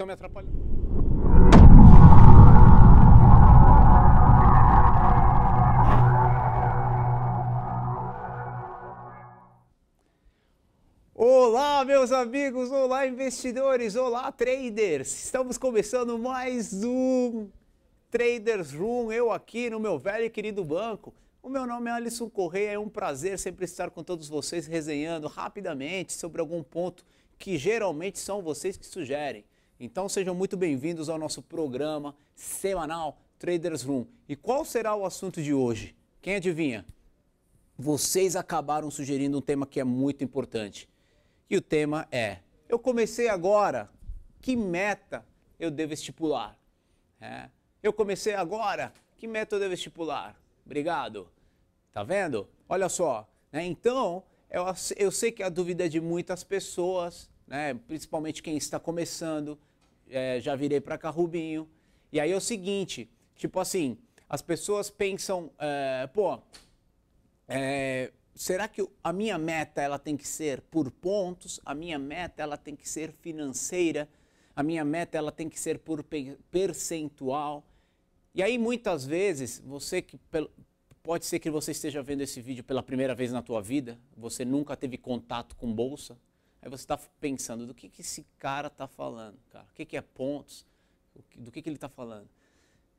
estão me atrapalhando. Olá, meus amigos! Olá, investidores! Olá, traders! Estamos começando mais um Traders Room, eu aqui no meu velho e querido banco. O meu nome é Alisson Correia, é um prazer sempre estar com todos vocês resenhando rapidamente sobre algum ponto que geralmente são vocês que sugerem. Então sejam muito bem-vindos ao nosso programa semanal Traders Room. E qual será o assunto de hoje? Quem adivinha? Vocês acabaram sugerindo um tema que é muito importante. E o tema é: eu comecei agora, que meta eu devo estipular? É, eu comecei agora, que meta eu devo estipular? Obrigado. Tá vendo? Olha só, né? Então, eu, eu sei que a dúvida é de muitas pessoas, né? principalmente quem está começando é, já virei para Carrubinho. E aí é o seguinte, tipo assim, as pessoas pensam, é, pô, é, será que a minha meta ela tem que ser por pontos? A minha meta ela tem que ser financeira? A minha meta ela tem que ser por percentual? E aí muitas vezes você que pode ser que você esteja vendo esse vídeo pela primeira vez na tua vida, você nunca teve contato com bolsa, Aí você está pensando, do que, que esse cara está falando, cara? O que, que é pontos? Do que, que ele está falando?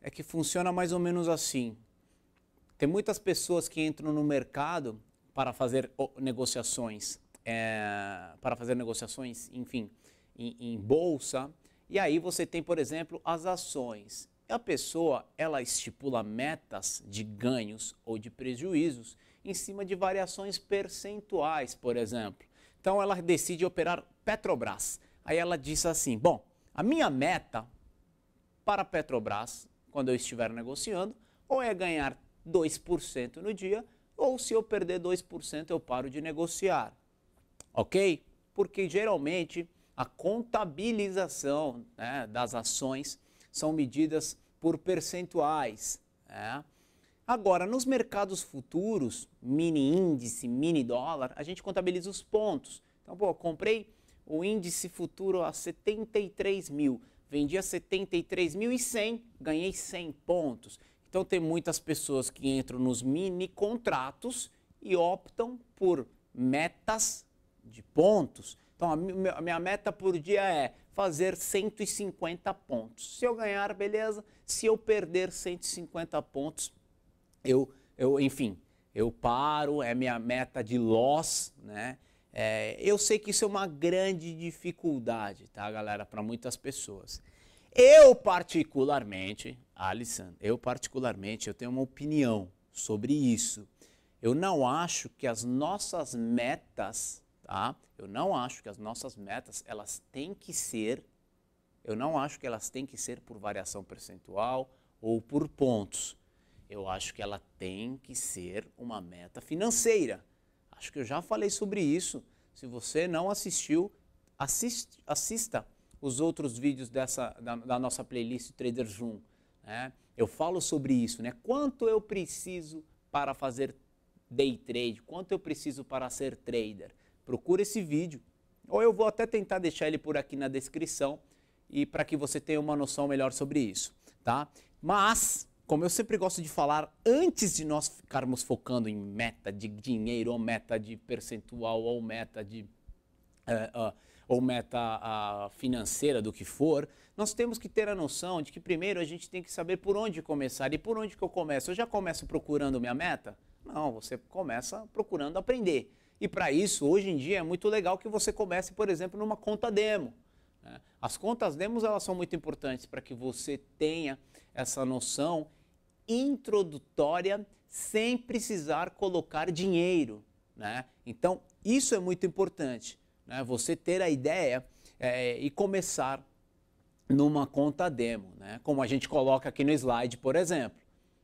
É que funciona mais ou menos assim. Tem muitas pessoas que entram no mercado para fazer negociações, é, para fazer negociações, enfim, em, em bolsa. E aí você tem, por exemplo, as ações. A pessoa ela estipula metas de ganhos ou de prejuízos em cima de variações percentuais, por exemplo. Então ela decide operar Petrobras. Aí ela disse assim: Bom, a minha meta para a Petrobras, quando eu estiver negociando, ou é ganhar 2% no dia, ou se eu perder 2%, eu paro de negociar. Ok? Porque geralmente a contabilização né, das ações são medidas por percentuais. Né? Agora, nos mercados futuros, mini índice, mini dólar, a gente contabiliza os pontos. Então, pô, comprei o índice futuro a 73 mil, vendi a 73 mil e 100, ganhei 100 pontos. Então, tem muitas pessoas que entram nos mini contratos e optam por metas de pontos. Então, a minha meta por dia é fazer 150 pontos. Se eu ganhar, beleza. Se eu perder 150 pontos, eu, eu enfim, eu paro, é minha meta de loss, né? É, eu sei que isso é uma grande dificuldade, tá, galera, para muitas pessoas. Eu particularmente, Alisson, eu particularmente, eu tenho uma opinião sobre isso. Eu não acho que as nossas metas, tá? Eu não acho que as nossas metas, elas têm que ser, eu não acho que elas têm que ser por variação percentual ou por pontos eu acho que ela tem que ser uma meta financeira. Acho que eu já falei sobre isso. Se você não assistiu, assista os outros vídeos dessa, da, da nossa playlist Trader Zoom. Né? Eu falo sobre isso, né? Quanto eu preciso para fazer day trade? Quanto eu preciso para ser trader? Procura esse vídeo, ou eu vou até tentar deixar ele por aqui na descrição e para que você tenha uma noção melhor sobre isso, tá? Mas como eu sempre gosto de falar, antes de nós ficarmos focando em meta de dinheiro, ou meta de percentual, ou meta de. Uh, uh, ou meta uh, financeira do que for, nós temos que ter a noção de que primeiro a gente tem que saber por onde começar e por onde que eu começo. Eu já começo procurando minha meta? Não, você começa procurando aprender. E para isso, hoje em dia é muito legal que você comece, por exemplo, numa conta demo. Né? As contas demos elas são muito importantes para que você tenha essa noção introdutória sem precisar colocar dinheiro. Né? Então, isso é muito importante, né? você ter a ideia é, e começar numa conta demo, né? como a gente coloca aqui no slide, por exemplo.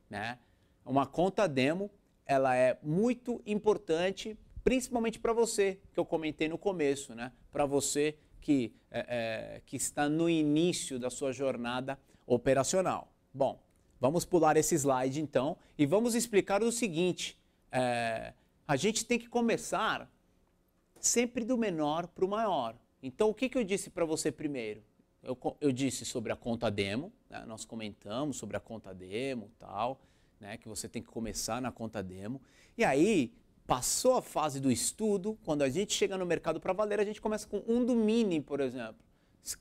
Né? Uma conta demo ela é muito importante, principalmente para você, que eu comentei no começo, né? para você que, é, é, que está no início da sua jornada operacional. Bom, Vamos pular esse slide então e vamos explicar o seguinte: é, a gente tem que começar sempre do menor para o maior. Então, o que, que eu disse para você primeiro? Eu, eu, disse sobre a conta demo, né? nós comentamos sobre a conta demo tal, né? que você tem que começar na conta demo. E aí, passou a fase do estudo, quando a gente chega no mercado para valer, a gente começa com um do mini, por exemplo.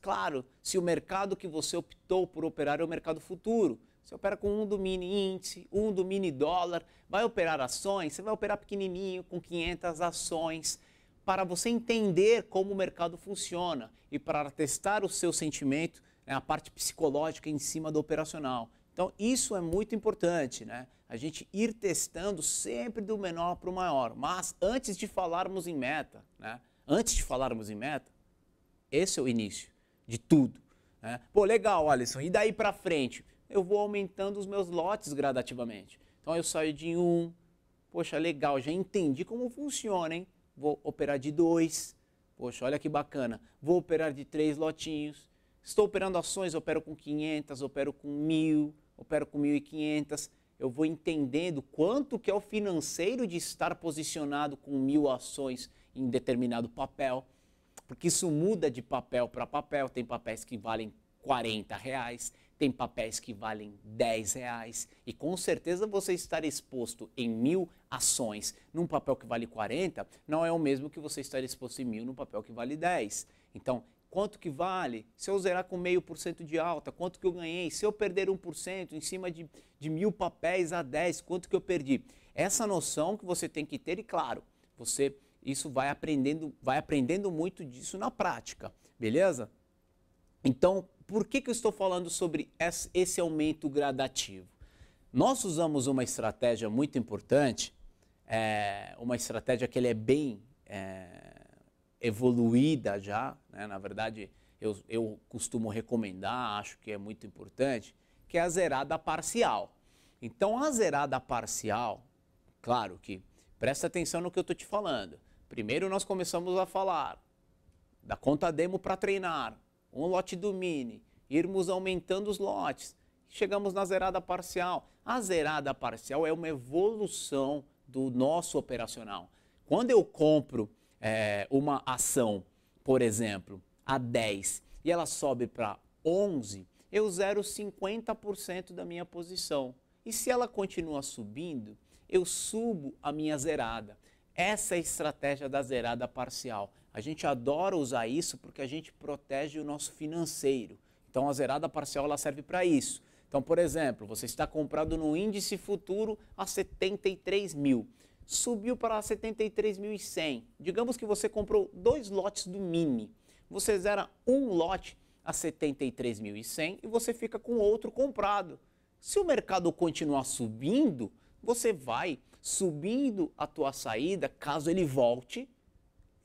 Claro, se o mercado que você optou por operar é o mercado futuro. Você opera com um domínio índice, um domínio dólar, vai operar ações, você vai operar pequenininho com 500 ações para você entender como o mercado funciona e para testar o seu sentimento, né, a parte psicológica em cima do operacional. Então, isso é muito importante, né? A gente ir testando sempre do menor para o maior. Mas antes de falarmos em meta, né? Antes de falarmos em meta, esse é o início de tudo. Né? Pô, legal, Alisson. E daí para frente? eu vou aumentando os meus lotes gradativamente. Então eu saio de um, poxa, legal, já entendi como funciona, hein? Vou operar de dois, poxa, olha que bacana. Vou operar de três lotinhos. Estou operando ações, opero com 500, opero com 1.000, opero com 1.500. Eu vou entendendo quanto que é o financeiro de estar posicionado com mil ações em determinado papel, porque isso muda de papel para papel. Tem papéis que valem 40 reais, tem papéis que valem 10 reais e com certeza você estar exposto em mil ações num papel que vale 40 não é o mesmo que você estar exposto em mil num papel que vale 10. Então, quanto que vale? Se eu zerar com meio por cento de alta, quanto que eu ganhei? Se eu perder 1% em cima de, de mil papéis a 10, quanto que eu perdi? Essa noção que você tem que ter e claro, você isso vai aprendendo, vai aprendendo muito disso na prática, beleza? Então, por que, que eu estou falando sobre esse aumento gradativo? Nós usamos uma estratégia muito importante, é, uma estratégia que ele é bem é, evoluída já, né? na verdade eu, eu costumo recomendar, acho que é muito importante, que é a zerada parcial. Então a zerada parcial, claro que presta atenção no que eu estou te falando. Primeiro nós começamos a falar da conta demo para treinar, um lote do mini, irmos aumentando os lotes, chegamos na zerada parcial. A zerada parcial é uma evolução do nosso operacional. Quando eu compro é, uma ação, por exemplo, a 10 e ela sobe para 11, eu zero 50% da minha posição. E se ela continua subindo, eu subo a minha zerada. Essa é a estratégia da zerada parcial. A gente adora usar isso porque a gente protege o nosso financeiro. Então a zerada parcial ela serve para isso. Então, por exemplo, você está comprado no índice futuro a 73 mil. Subiu para 73.100. Digamos que você comprou dois lotes do mini. Você zera um lote a 73.100 e você fica com outro comprado. Se o mercado continuar subindo, você vai subindo a tua saída, caso ele volte,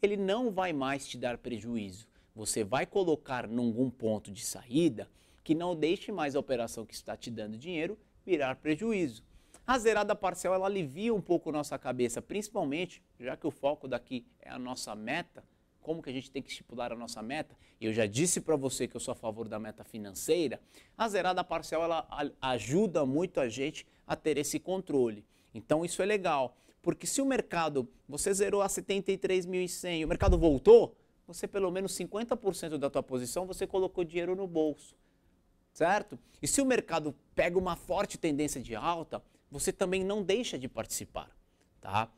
ele não vai mais te dar prejuízo. Você vai colocar num ponto de saída que não deixe mais a operação que está te dando dinheiro virar prejuízo. A zerada parcial ela alivia um pouco nossa cabeça, principalmente já que o foco daqui é a nossa meta, como que a gente tem que estipular a nossa meta. Eu já disse para você que eu sou a favor da meta financeira. A zerada parcial ela ajuda muito a gente a ter esse controle. Então isso é legal. Porque se o mercado, você zerou a 73.100, o mercado voltou, você pelo menos 50% da tua posição, você colocou dinheiro no bolso. Certo? E se o mercado pega uma forte tendência de alta, você também não deixa de participar, tá?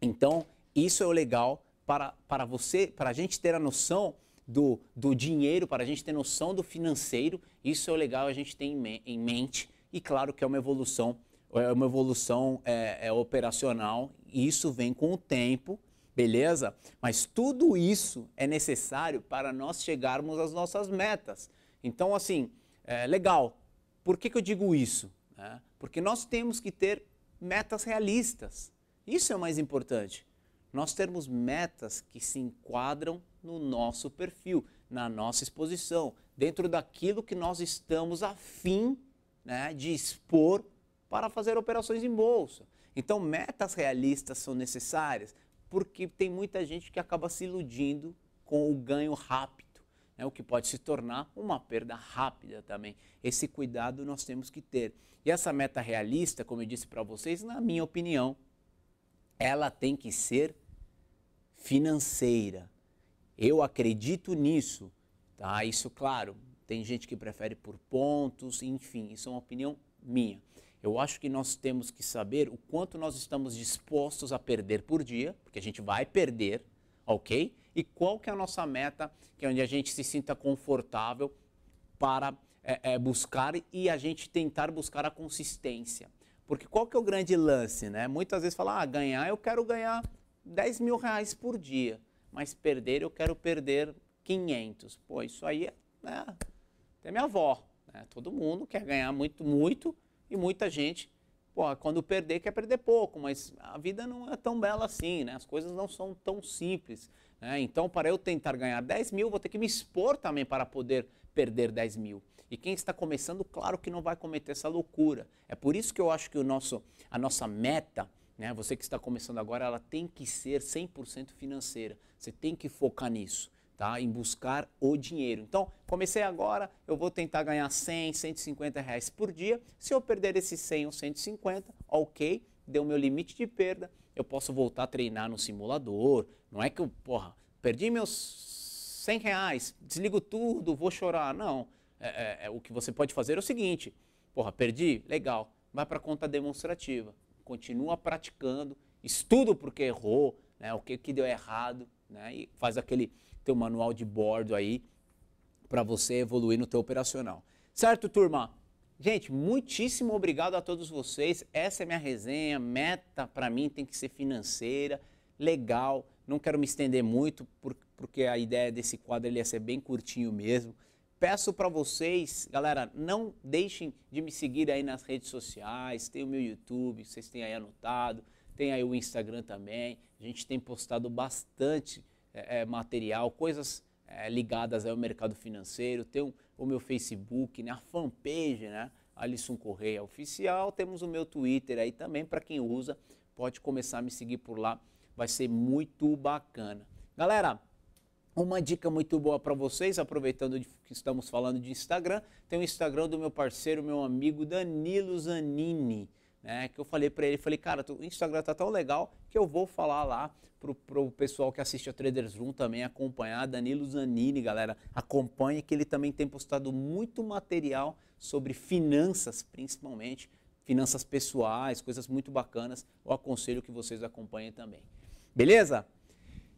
Então, isso é o legal para, para você, para a gente ter a noção do, do dinheiro, para a gente ter noção do financeiro, isso é o legal a gente tem em, me em mente e claro que é uma evolução é uma evolução é, é operacional, e isso vem com o tempo, beleza? Mas tudo isso é necessário para nós chegarmos às nossas metas. Então, assim, é legal. Por que, que eu digo isso? É porque nós temos que ter metas realistas. Isso é o mais importante. Nós temos metas que se enquadram no nosso perfil, na nossa exposição, dentro daquilo que nós estamos afim né, de expor para fazer operações em bolsa. Então, metas realistas são necessárias porque tem muita gente que acaba se iludindo com o ganho rápido, né? o que pode se tornar uma perda rápida também. Esse cuidado nós temos que ter. E essa meta realista, como eu disse para vocês, na minha opinião, ela tem que ser financeira. Eu acredito nisso, tá? Isso, claro, tem gente que prefere por pontos, enfim, isso é uma opinião minha. Eu acho que nós temos que saber o quanto nós estamos dispostos a perder por dia, porque a gente vai perder, ok? E qual que é a nossa meta, que é onde a gente se sinta confortável para é, é, buscar e a gente tentar buscar a consistência. Porque qual que é o grande lance, né? Muitas vezes fala, ah, ganhar eu quero ganhar 10 mil reais por dia, mas perder eu quero perder 500. Pô, isso aí é, né? até minha avó, né? Todo mundo quer ganhar muito, muito, e muita gente, pô, quando perder, quer perder pouco, mas a vida não é tão bela assim, né? As coisas não são tão simples. Né? Então, para eu tentar ganhar 10 mil, vou ter que me expor também para poder perder 10 mil. E quem está começando, claro que não vai cometer essa loucura. É por isso que eu acho que o nosso, a nossa meta, né, você que está começando agora, ela tem que ser 100% financeira. Você tem que focar nisso tá? em buscar o dinheiro. Então, comecei agora, eu vou tentar ganhar 100, 150 reais por dia. Se eu perder esses 100 ou 150, ok, deu meu limite de perda, eu posso voltar a treinar no simulador. Não é que eu, porra, perdi meus 100 reais, desligo tudo, vou chorar. Não, é, é, é, o que você pode fazer é o seguinte, porra, perdi? Legal, vai para conta demonstrativa, continua praticando, estuda porque errou, né, o que, que deu errado, né, e faz aquele o manual de bordo aí para você evoluir no teu operacional. Certo, turma? Gente, muitíssimo obrigado a todos vocês. Essa é minha resenha. Meta para mim tem que ser financeira, legal. Não quero me estender muito porque a ideia desse quadro ele ia ser bem curtinho mesmo. Peço para vocês, galera, não deixem de me seguir aí nas redes sociais. Tem o meu YouTube, vocês têm aí anotado. Tem aí o Instagram também. A gente tem postado bastante é, é, material, coisas é, ligadas ao mercado financeiro. Tem o meu Facebook, né, a fanpage, né, Alisson Correia Oficial. Temos o meu Twitter aí também, para quem usa, pode começar a me seguir por lá. Vai ser muito bacana. Galera, uma dica muito boa para vocês, aproveitando que estamos falando de Instagram, tem o Instagram do meu parceiro, meu amigo Danilo Zanini né? Que eu falei para ele, falei, cara, o Instagram tá tão legal que eu vou falar lá pro, pro pessoal que assiste a Traders Room também acompanhar, Danilo Zanini, galera, acompanha que ele também tem postado muito material sobre finanças, principalmente finanças pessoais, coisas muito bacanas. Eu aconselho que vocês acompanhem também. Beleza?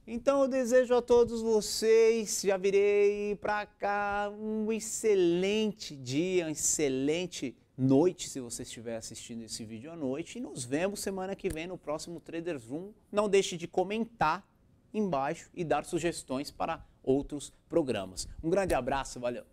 Então eu desejo a todos vocês, já virei para cá, um excelente dia, um excelente noite, se você estiver assistindo esse vídeo à noite. E nos vemos semana que vem no próximo Traders Room. Não deixe de comentar embaixo e dar sugestões para outros programas. Um grande abraço, valeu!